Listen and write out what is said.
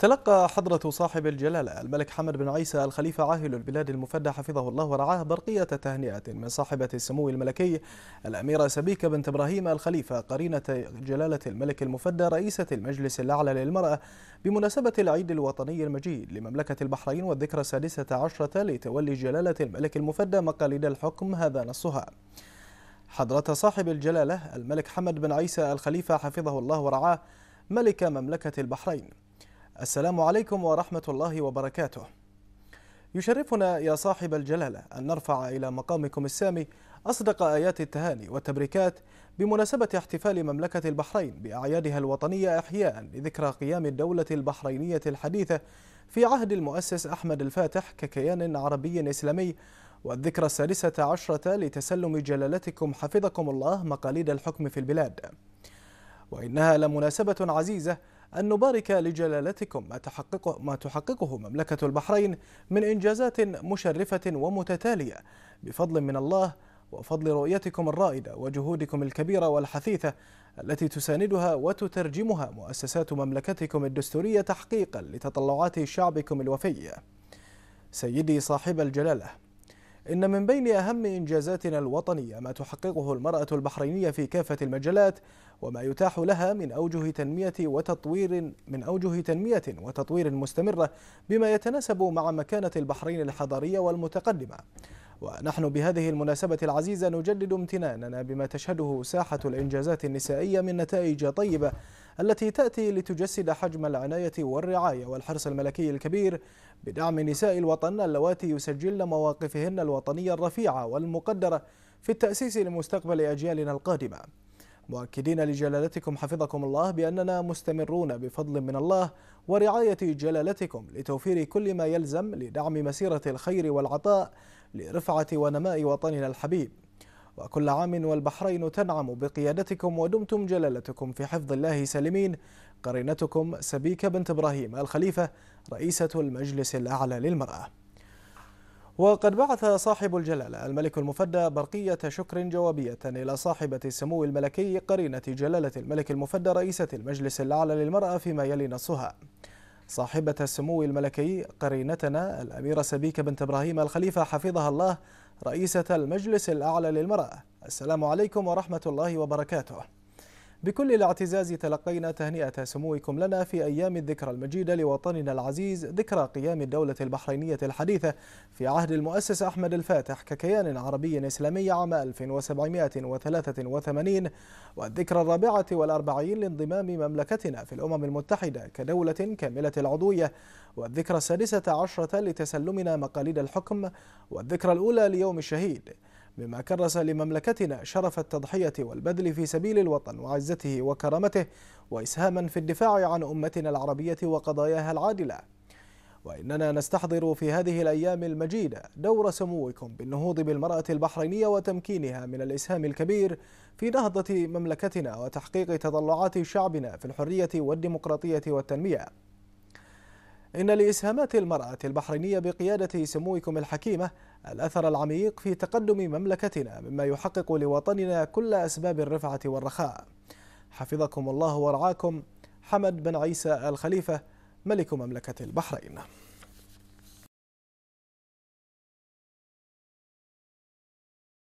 تلقى حضرة صاحب الجلالة الملك حمد بن عيسى الخليفة عاهل البلاد المفدى حفظه الله ورعاه برقية تهنئة من صاحبة السمو الملكي الأميرة سبيكة بنت إبراهيم الخليفة قرينة جلالة الملك المفدى رئيسة المجلس الأعلى للمرأة بمناسبة العيد الوطني المجيد لمملكة البحرين والذكرى السادسة عشرة لتولي جلالة الملك المفدى مقاليد الحكم هذا نصها حضرة صاحب الجلالة الملك حمد بن عيسى الخليفة حفظه الله ورعاه ملك مملكة البحرين السلام عليكم ورحمة الله وبركاته يشرفنا يا صاحب الجلالة أن نرفع إلى مقامكم السامي أصدق آيات التهاني والتبريكات بمناسبة احتفال مملكة البحرين بأعيادها الوطنية إحياء لذكرى قيام الدولة البحرينية الحديثة في عهد المؤسس أحمد الفاتح ككيان عربي إسلامي والذكرى السادسة عشرة لتسلم جلالتكم حفظكم الله مقاليد الحكم في البلاد وإنها لمناسبة عزيزة أن نبارك لجلالتكم ما تحققه, ما تحققه مملكة البحرين من إنجازات مشرفة ومتتالية بفضل من الله وفضل رؤيتكم الرائدة وجهودكم الكبيرة والحثيثة التي تساندها وتترجمها مؤسسات مملكتكم الدستورية تحقيقا لتطلعات شعبكم الوفي سيدي صاحب الجلالة إن من بين أهم إنجازاتنا الوطنية ما تحققه المرأة البحرينية في كافة المجالات وما يتاح لها من أوجه تنمية وتطوير من أوجه تنمية وتطوير مستمرة بما يتناسب مع مكانة البحرين الحضارية والمتقدمة ونحن بهذه المناسبة العزيزة نجدد امتناننا بما تشهده ساحة الإنجازات النسائية من نتائج طيبة التي تأتي لتجسد حجم العناية والرعاية والحرص الملكي الكبير بدعم نساء الوطن اللواتي يسجلن مواقفهن الوطنية الرفيعة والمقدرة في التأسيس لمستقبل أجيالنا القادمة مؤكدين لجلالتكم حفظكم الله بأننا مستمرون بفضل من الله ورعاية جلالتكم لتوفير كل ما يلزم لدعم مسيرة الخير والعطاء لرفعة ونماء وطننا الحبيب وكل عام والبحرين تنعم بقيادتكم ودمتم جلالتكم في حفظ الله سالمين قرينتكم سبيكة بنت إبراهيم الخليفة رئيسة المجلس الأعلى للمرأة وقد بعث صاحب الجلالة الملك المفدى برقية شكر جوابية إلى صاحبة السمو الملكي قرينة جلالة الملك المفدى رئيسة المجلس الأعلى للمرأة فيما يلي نصها صاحبة السمو الملكي قرينتنا الأميرة سبيكة بنت إبراهيم الخليفة حفظها الله رئيسة المجلس الأعلى للمرأة السلام عليكم ورحمة الله وبركاته بكل الاعتزاز تلقينا تهنئة سموكم لنا في أيام الذكرى المجيدة لوطننا العزيز ذكرى قيام الدولة البحرينية الحديثة في عهد المؤسس أحمد الفاتح ككيان عربي إسلامي عام 1783 والذكرى الرابعة والأربعين لانضمام مملكتنا في الأمم المتحدة كدولة كاملة العضوية والذكرى السادسة عشرة لتسلمنا مقاليد الحكم والذكرى الأولى ليوم الشهيد مما كرس لمملكتنا شرف التضحية والبذل في سبيل الوطن وعزته وكرامته وإسهاما في الدفاع عن أمتنا العربية وقضاياها العادلة وإننا نستحضر في هذه الأيام المجيدة دور سموكم بالنهوض بالمرأة البحرينية وتمكينها من الإسهام الكبير في نهضة مملكتنا وتحقيق تطلعات شعبنا في الحرية والديمقراطية والتنمية إن لإسهامات المرأة البحرينية بقيادة سموكم الحكيمة الأثر العميق في تقدم مملكتنا مما يحقق لوطننا كل أسباب الرفعة والرخاء حفظكم الله ورعاكم حمد بن عيسى الخليفة ملك مملكة البحرين